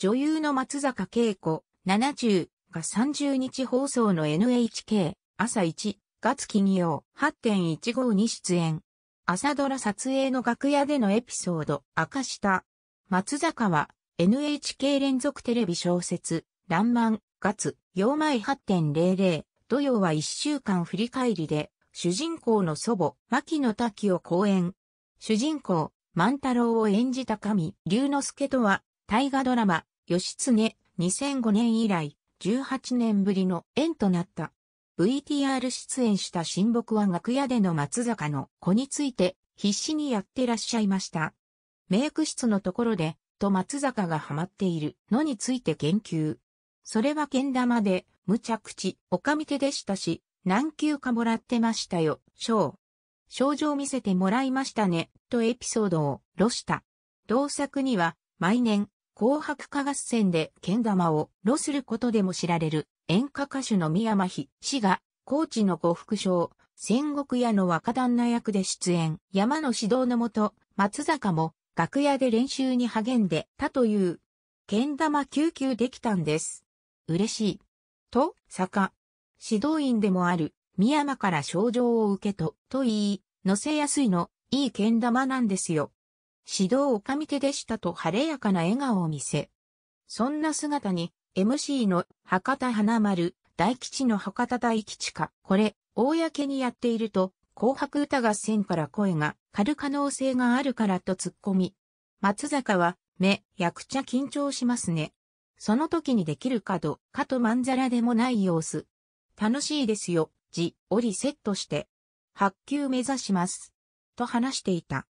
女優の松坂恵子、70が30日放送の NHK、朝1月金曜8.15に出演。朝ドラ撮影の楽屋でのエピソード、明かした。松坂は NHK 連続テレビ小説、らんまん、月、陽前8.00、土曜は1週間振り返りで、主人公の祖母、牧野滝を講演。主人公、万太郎を演じた神、龍之介とは、大河ドラマ、義経、2005年以来、18年ぶりの縁となった。VTR 出演した親睦は楽屋での松坂の子について、必死にやってらっしゃいました。メイク室のところで、と松坂がハマっているのについて言及。それは剣玉で、無茶口、おかみ手でしたし、何級かもらってましたよ、章。症状見せてもらいましたね、とエピソードを、露した。同作には、毎年、紅白歌合戦で剣玉を露することでも知られる演歌歌手の宮間妃氏が、高知の呉服商、戦国屋の若旦那役で出演。山の指導のもと、松坂も楽屋で練習に励んでたという、剣玉救急できたんです。嬉しい。と、坂。指導員でもある、宮間から賞状を受けと、と言い、乗せやすいの、いい剣玉なんですよ。指導おかみ手でしたと晴れやかな笑顔を見せ。そんな姿に、MC の博多花丸、大吉の博多大吉か、これ、公にやっていると、紅白歌合戦から声が、狩る可能性があるからと突っ込み。松坂は、目、やくちゃ緊張しますね。その時にできるかど、かとまんざらでもない様子。楽しいですよ、じ、折りセットして。発球目指します。と話していた。